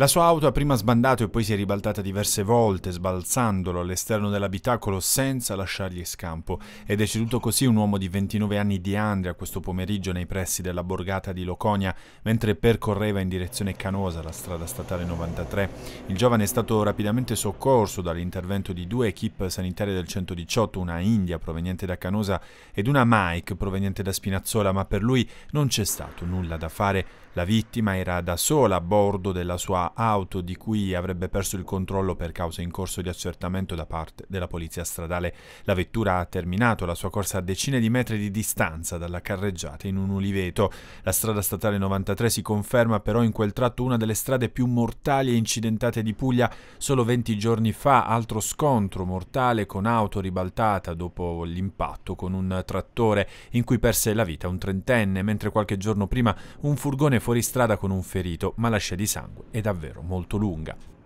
La sua auto ha prima sbandato e poi si è ribaltata diverse volte, sbalzandolo all'esterno dell'abitacolo senza lasciargli scampo. È deceduto così un uomo di 29 anni di Andria questo pomeriggio nei pressi della borgata di Loconia, mentre percorreva in direzione Canosa la strada statale 93. Il giovane è stato rapidamente soccorso dall'intervento di due equip sanitarie del 118, una India proveniente da Canosa ed una Mike proveniente da Spinazzola, ma per lui non c'è stato nulla da fare. La vittima era da sola a bordo della sua auto di cui avrebbe perso il controllo per causa in corso di accertamento da parte della polizia stradale. La vettura ha terminato la sua corsa a decine di metri di distanza dalla carreggiata in un uliveto. La strada statale 93 si conferma però in quel tratto una delle strade più mortali e incidentate di Puglia. Solo 20 giorni fa altro scontro mortale con auto ribaltata dopo l'impatto con un trattore in cui perse la vita un trentenne, mentre qualche giorno prima un furgone fu fuori strada con un ferito, ma la scia di sangue è davvero molto lunga.